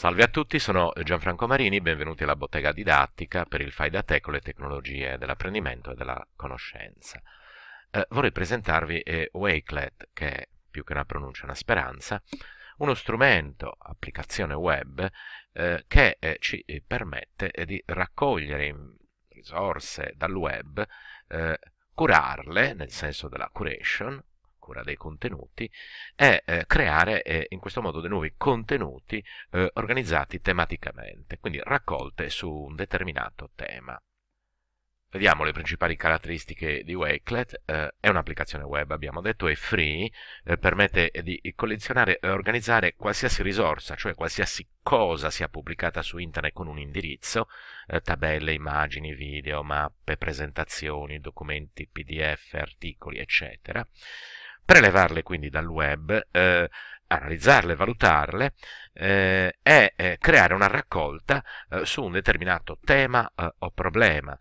Salve a tutti, sono Gianfranco Marini, benvenuti alla bottega didattica per il Fai da te con le tecnologie dell'apprendimento e della conoscenza. Eh, vorrei presentarvi eh, Wakelet, che è più che una pronuncia, una speranza, uno strumento, applicazione web, eh, che eh, ci permette eh, di raccogliere risorse dal web, eh, curarle, nel senso della curation, cura dei contenuti, e eh, creare eh, in questo modo dei nuovi contenuti eh, organizzati tematicamente, quindi raccolte su un determinato tema. Vediamo le principali caratteristiche di Wakelet, eh, è un'applicazione web, abbiamo detto, è free, eh, permette di collezionare e organizzare qualsiasi risorsa, cioè qualsiasi cosa sia pubblicata su internet con un indirizzo, eh, tabelle, immagini, video, mappe, presentazioni, documenti, pdf, articoli, eccetera, prelevarle quindi dal web, eh, analizzarle, valutarle eh, e eh, creare una raccolta eh, su un determinato tema eh, o problema.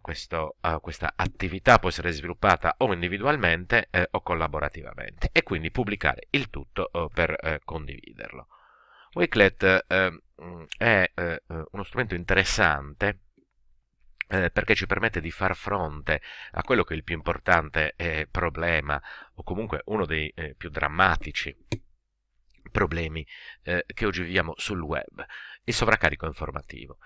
Questo, questa attività può essere sviluppata o individualmente o collaborativamente e quindi pubblicare il tutto per condividerlo. Wakelet mm, è uno strumento interessante eh, perché ci permette di far fronte a quello che è il più importante eh, problema o comunque uno dei eh, più drammatici problemi eh, che oggi viviamo sul web, il sovraccarico informativo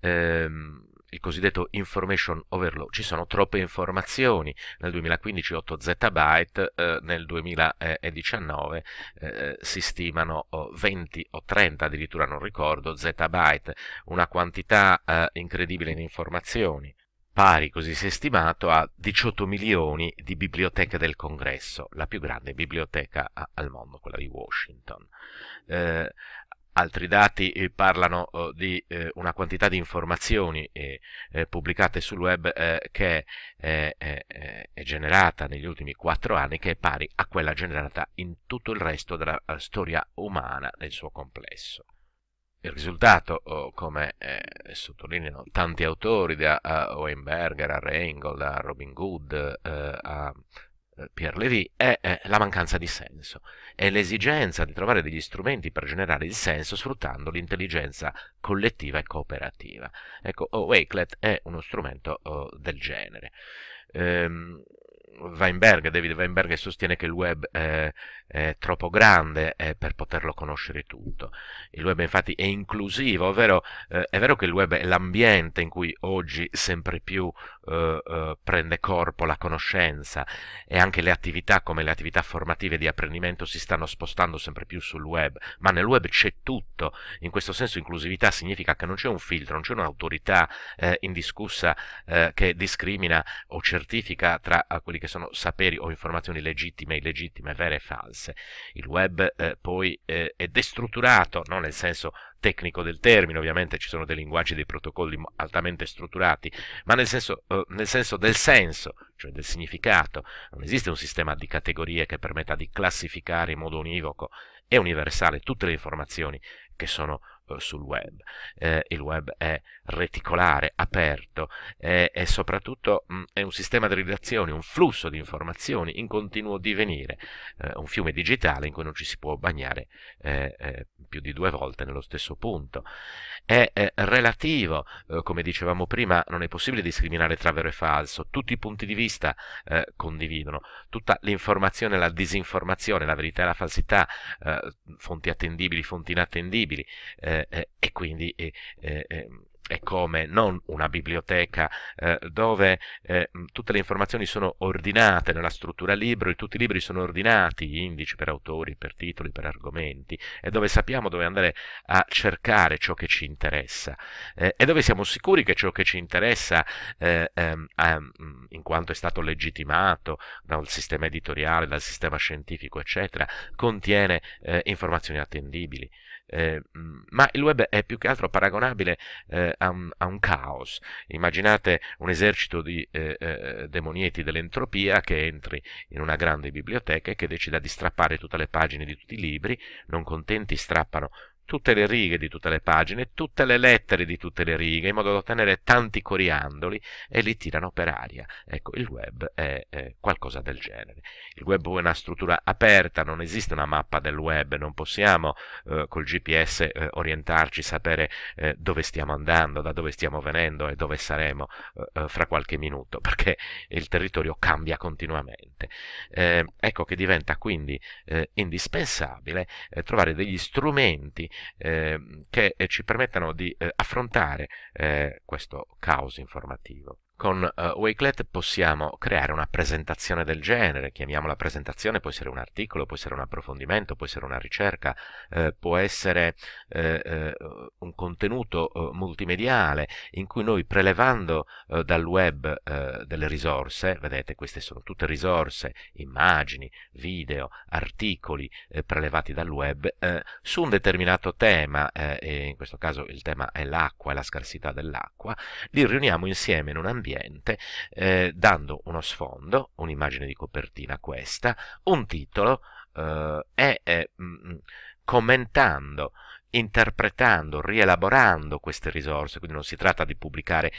ehm, il cosiddetto information overload, ci sono troppe informazioni, nel 2015 8 zettabyte, eh, nel 2019 eh, si stimano 20 o 30 addirittura non ricordo zettabyte, una quantità eh, incredibile di informazioni pari, così si è stimato, a 18 milioni di biblioteche del congresso, la più grande biblioteca al mondo, quella di Washington. Eh, Altri dati eh, parlano oh, di eh, una quantità di informazioni eh, pubblicate sul web che è, generata negli ultimi quattro anni che è pari a quella generata in tutto il resto della storia umana nel suo complesso. Il risultato, oh, come sottolineano tanti autori, da Weinberger a Reingold, a Robin Good, a eh, Pierre Lévy, è, è la mancanza di senso, è l'esigenza di trovare degli strumenti per generare il senso sfruttando l'intelligenza collettiva e cooperativa. Ecco, Wakelet è uno strumento oh, del genere. Ehm, Weinberg, David Weinberg sostiene che il web è, è troppo grande è per poterlo conoscere tutto. Il web infatti è inclusivo, ovvero eh, è vero che il web è l'ambiente in cui oggi sempre più eh, eh, prende corpo la conoscenza e anche le attività come le attività formative di apprendimento si stanno spostando sempre più sul web, ma nel web c'è tutto, in questo senso inclusività significa che non c'è un filtro, non c'è un'autorità eh, indiscussa eh, che discrimina o certifica tra eh, quelli che sono saperi o informazioni legittime, illegittime, vere e false. Il web eh, poi eh, è destrutturato, non nel senso tecnico del termine, ovviamente ci sono dei linguaggi, dei protocolli altamente strutturati, ma nel senso, eh, nel senso, del senso, cioè del significato. Non esiste un sistema di categorie che permetta di classificare in modo univoco e universale tutte le informazioni che sono eh, sul web. Eh, il web è reticolare, aperto e soprattutto mh, mm, è un sistema di relazioni, un flusso di informazioni in continuo divenire, eh, un fiume digitale in cui non ci si può bagnare eh, eh più di due volte nello stesso punto. È relativo, eh, come dicevamo prima, non è possibile discriminare tra vero e falso, tutti i punti di vista condividono, tutta l'informazione, la disinformazione, la verità e la falsità, fonti attendibili, fonti inattendibili, eh, eh, e quindi eh, eh, ehm, è come non una biblioteca eh, dove eh, tutte le informazioni sono ordinate nella struttura libro, e tutti i libri sono ordinati, indici per autori, per titoli, per argomenti, e dove sappiamo dove andare a cercare ciò che ci interessa, eh, e dove siamo sicuri che ciò che ci interessa, ehm, ehm, in quanto è stato legittimato dal sistema editoriale, dal sistema scientifico, eccetera, contiene informazioni attendibili. Eh, mm, ma il web è più che altro paragonabile eh, a, un, a, un, caos. Immaginate un esercito di eh, eh, demonieti dell'entropia che entri in una grande biblioteca e che decida di strappare tutte le pagine di tutti i libri, non contenti strappano tutte le righe di tutte le pagine, tutte le lettere di tutte le righe, in modo da ottenere tanti coriandoli e li tirano per aria. Ecco, il web è eh, qualcosa del genere. Il web è una struttura aperta, non esiste una mappa del web, non possiamo eh, col GPS eh, orientarci, sapere eh, dove stiamo andando, da dove stiamo venendo e dove saremo eh, eh, fra qualche minuto, perché il territorio cambia continuamente. ecco che diventa quindi indispensabile trovare degli strumenti Ehm, che eh, ci permettano di eh, affrontare eh, questo caos informativo. Con uh, Wakelet possiamo creare una presentazione del genere, chiamiamola presentazione, può essere un articolo, può essere un approfondimento, può essere una ricerca, eh, può essere eh, eh un contenuto eh, multimediale in cui noi prelevando eh, dal web delle risorse, vedete queste sono tutte risorse, immagini, video, articoli prelevati dal web, su un determinato tema, in questo caso il tema è l'acqua e la scarsità dell'acqua, li riuniamo insieme in un ambiente ambiente, eh, dando uno sfondo, un'immagine di copertina questa, un titolo eh, e mh, eh, mm, mm, commentando interpretando, rielaborando queste risorse, quindi non si tratta di pubblicare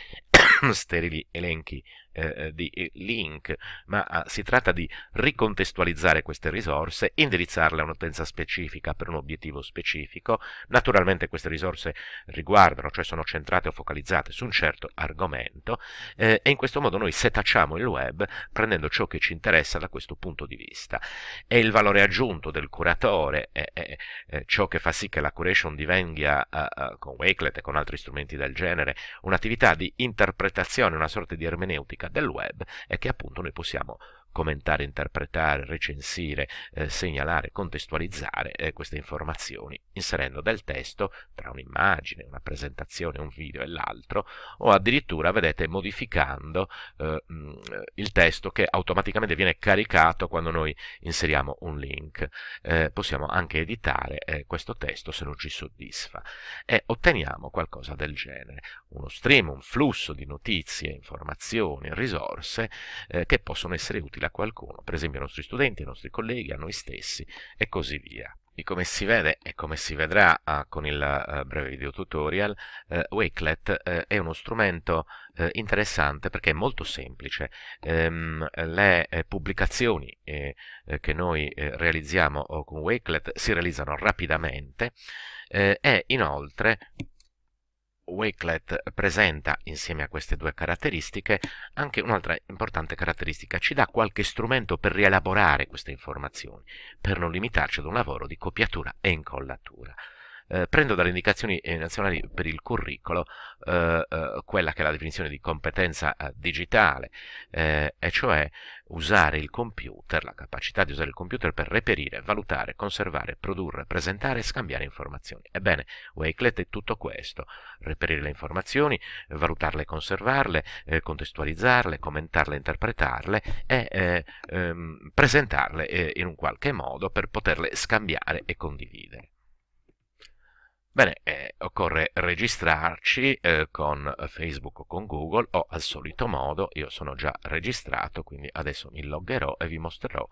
sterili elenchi eh, eh di eh, link, ma ah, si tratta di ricontestualizzare queste risorse, indirizzarle a un'utenza specifica per un obiettivo specifico. Naturalmente queste risorse riguardano, cioè sono centrate o focalizzate su un certo argomento eh, e in questo modo noi setacciamo il web prendendo ciò che ci interessa da questo punto di vista. E il valore aggiunto del curatore è, è, è ciò che fa sì che la curation divenga, uh, uh, con Wakelet e con altri strumenti del genere, un'attività di interazione interpretazione, una sorta di ermeneutica del web è che appunto noi possiamo commentare, interpretare, recensire, eh, segnalare, contestualizzare eh, queste informazioni, inserendo del testo tra un'immagine, una presentazione, un video e l'altro, o addirittura, vedete, modificando eh, mm, il testo che automaticamente viene caricato quando noi inseriamo un link. Eh, possiamo anche editare eh, questo testo se non ci soddisfa e otteniamo qualcosa del genere, uno stream, un flusso di notizie, informazioni, risorse eh, che possono essere utili utile a qualcuno, per esempio ai nostri studenti, ai nostri colleghi, a noi stessi e così via. E come si vede e come si vedrà uh, con il uh, breve video tutorial, uh, Wakelet eh, è uno strumento interessante perché è molto semplice. Um, le eh, pubblicazioni eh, che noi eh, realizziamo con Wakelet si realizzano rapidamente e inoltre Wakelet presenta, insieme a queste due caratteristiche, anche un'altra importante caratteristica, ci dà qualche strumento per rielaborare queste informazioni, per non limitarci ad un lavoro di copiatura e incollatura. Eh, prendo dalle indicazioni eh, nazionali per il curriculum eh, eh, quella che è la definizione di competenza eh, digitale, e cioè usare il computer, la capacità di usare il computer per reperire, valutare, conservare, produrre, presentare e scambiare informazioni. Ebbene, Wakelet è tutto questo, reperire le informazioni, valutarle e conservarle, contestualizzarle, commentarle, interpretarle e ehm, presentarle in un qualche modo per poterle scambiare e condividere. Bene, eh, occorre registrarci eh, con Facebook o con Google o al solito modo, io sono già registrato, quindi adesso mi loggerò e vi mostrerò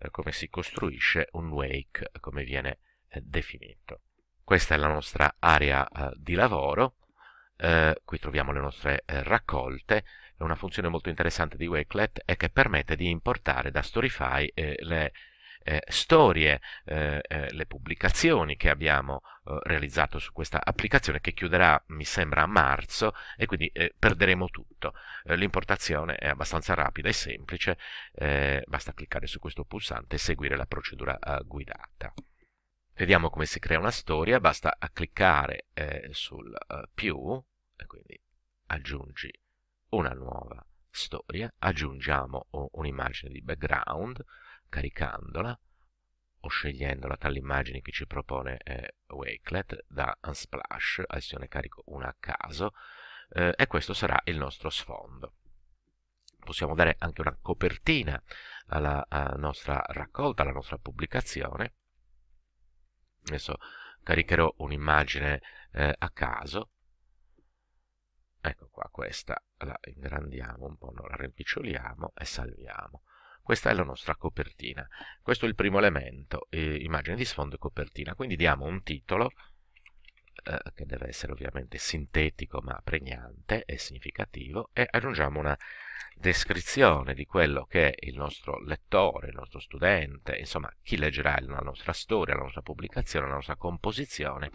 eh, come si costruisce un wake, come viene eh, definito. Questa è la nostra area eh, di lavoro, eh, qui troviamo le nostre raccolte, una funzione molto interessante di Wakelet è che permette di importare da Storify le eh, storie, eh, eh, le pubblicazioni che abbiamo eh, realizzato su questa applicazione che chiuderà mi sembra a marzo e quindi eh, perderemo tutto. l'importazione è abbastanza rapida e semplice, basta cliccare su questo pulsante e seguire la procedura guidata. Vediamo come si crea una storia, basta cliccare sul più, quindi aggiungi una nuova storia, aggiungiamo un'immagine di background, caricandola o scegliendola tra le immagini che ci propone eh, Wakelet da Unsplash, adesso ne carico una a caso, eh, e questo sarà il nostro sfondo. Possiamo dare anche una copertina alla, nostra raccolta, alla nostra pubblicazione. Adesso caricherò un'immagine eh, a caso. Ecco qua, questa la ingrandiamo un po', no, la rimpiccioliamo e salviamo. Questa è la nostra copertina. Questo è il primo elemento, eh, immagine di sfondo e copertina. Quindi diamo un titolo, eh, che deve essere ovviamente sintetico ma pregnante e significativo, e aggiungiamo una descrizione di quello che il nostro lettore, il nostro studente, insomma chi leggerà la nostra storia, la nostra pubblicazione, la nostra composizione,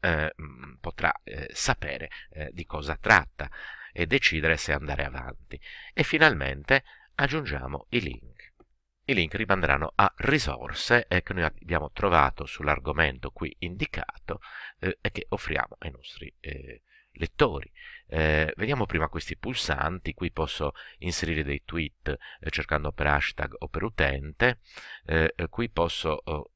eh, mm, potrà eh, sapere eh, di cosa tratta e decidere se andare avanti. E finalmente aggiungiamo i link. I link rimandranno a risorse eh, che noi abbiamo trovato sull'argomento qui indicato eh, e che offriamo ai nostri eh, lettori. Eh, vediamo prima questi pulsanti, qui posso inserire dei tweet eh, cercando per hashtag o per utente, eh, qui posso oh,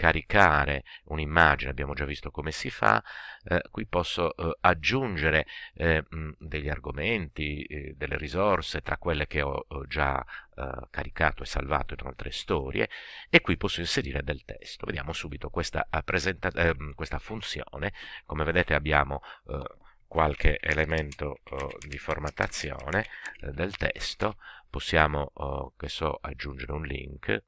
caricare un'immagine, abbiamo già visto come si fa, eh, qui posso eh, aggiungere eh, degli argomenti, eh, delle risorse tra quelle che ho, ho già eh, caricato e salvato in altre storie e qui posso inserire del testo. Vediamo subito questa, eh, presenta- questa funzione, come vedete abbiamo qualche elemento oh, di formattazione eh, del testo, possiamo, oh, che so, aggiungere un link,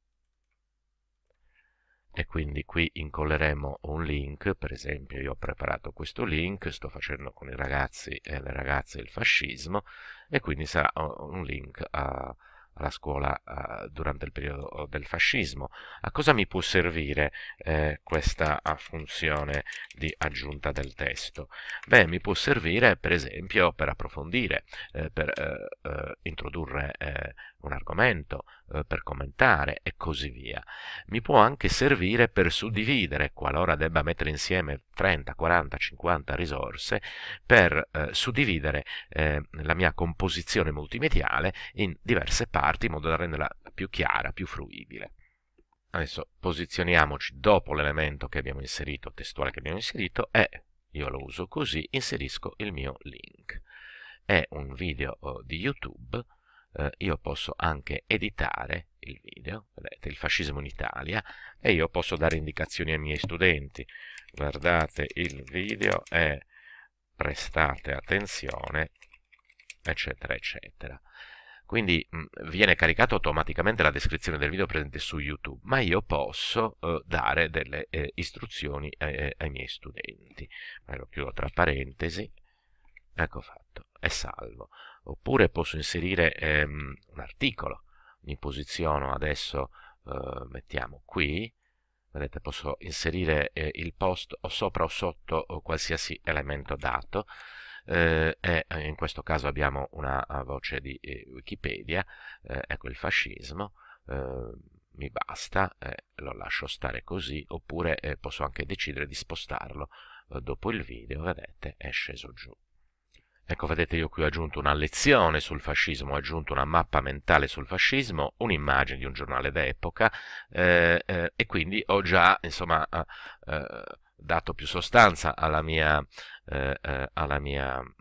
e quindi qui incolleremo un link, per esempio io ho preparato questo link, sto facendo con i ragazzi e le ragazze il fascismo e quindi sarà un link a, alla scuola uh, durante il periodo del fascismo. A cosa mi può servire eh, questa funzione di aggiunta del testo? Beh, mi può servire per esempio per approfondire, eh, per eh, eh introdurre eh, un argomento eh, per commentare e così via. Mi può anche servire per suddividere, qualora debba mettere insieme 30, 40, 50 risorse, per eh, suddividere eh, la mia composizione multimediale in diverse parti in modo da renderla più chiara, più fruibile. Adesso posizioniamoci dopo l'elemento che abbiamo inserito, testuale che abbiamo inserito, e io lo uso così, inserisco il mio link. È un video oh, di YouTube eh, io posso anche editare il video, vedete, il fascismo in Italia, e io posso dare indicazioni ai miei studenti. Guardate il video e prestate attenzione, eccetera, eccetera. Quindi mh, mm, viene caricata automaticamente la descrizione del video presente su YouTube, ma io posso eh, dare delle eh, istruzioni ai, eh, eh, ai miei studenti. lo chiudo tra parentesi, ecco fatto, è salvo oppure posso inserire ehm, un articolo, mi posiziono adesso, eh, mettiamo qui, vedete posso inserire eh, il post o sopra o sotto o qualsiasi elemento dato, eh, e eh, in questo caso abbiamo una eh, voce di eh, Wikipedia, ecco il fascismo, mi basta, lo lascio stare così, oppure posso anche decidere di spostarlo dopo il video, vedete, è sceso giù. Ecco, vedete, io qui ho aggiunto una lezione sul fascismo, ho aggiunto una mappa mentale sul fascismo, un'immagine di un giornale d'epoca eh, eh, e quindi ho già, insomma, eh, eh dato più sostanza alla mia, eh, eh, alla mia mm,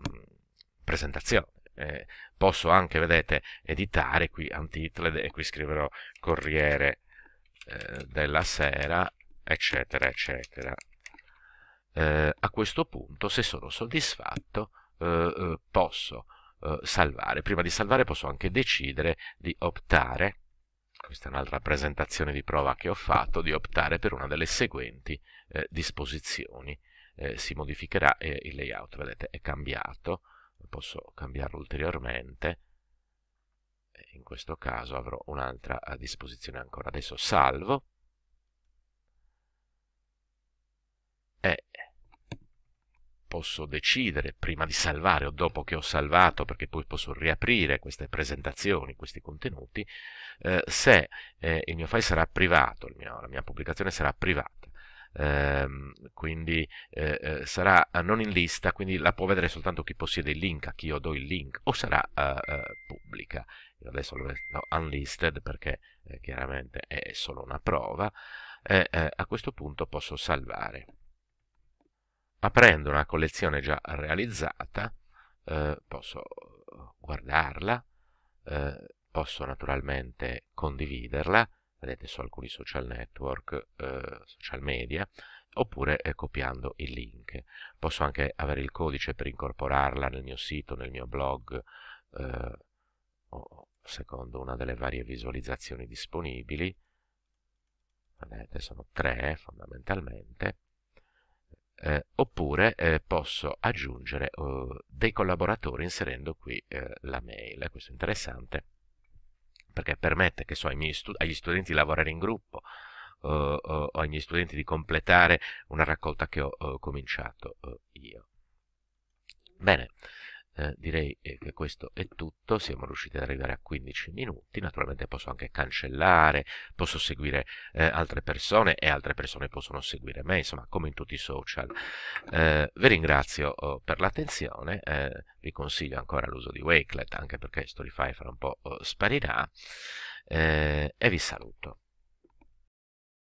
presentazione. posso anche, vedete, editare qui Antitled e qui scriverò Corriere della Sera, eccetera, eccetera. a questo punto, se sono soddisfatto, eh, eh, posso eh, salvare. Prima di salvare posso anche decidere di optare, questa è un'altra presentazione di prova che ho fatto, di optare per una delle seguenti eh, disposizioni. Eh, si modificherà eh, il layout, vedete è cambiato, posso cambiarlo ulteriormente, in questo caso avrò un'altra disposizione ancora. Adesso salvo, posso decidere prima di salvare o dopo che ho salvato, perché poi posso riaprire queste presentazioni, questi contenuti, eh, se eh, il mio file sarà privato, mio, la mia pubblicazione sarà privata. Ehm, quindi eh, eh sarà eh, non in lista, quindi la può vedere soltanto chi possiede il link, a chi io do il link, o sarà eh, pubblica. Io adesso metto unlisted perché chiaramente è solo una prova. a questo punto posso salvare aprendo una collezione già realizzata, eh, posso guardarla, eh, posso naturalmente condividerla, vedete su alcuni social network, eh, social media, oppure eh, copiando il link. Posso anche avere il codice per incorporarla nel mio sito, nel mio blog, eh, o secondo una delle varie visualizzazioni disponibili. Vedete, sono tre fondamentalmente eh, oppure eh, posso aggiungere eh, dei collaboratori inserendo qui eh, la mail, questo è interessante perché permette so, stud agli studenti di lavorare in gruppo eh, o, o, agli studenti di completare una raccolta che ho eh, cominciato io. Bene, eh, direi eh, che questo è tutto, siamo riusciti ad arrivare a 15 minuti, naturalmente posso anche cancellare, posso seguire eh, altre persone e altre persone possono seguire me, insomma come in tutti i social. Eh, vi ringrazio oh, per l'attenzione, eh, vi consiglio ancora l'uso di Wakelet anche perché Storyfy fra un po' oh, sparirà e vi saluto.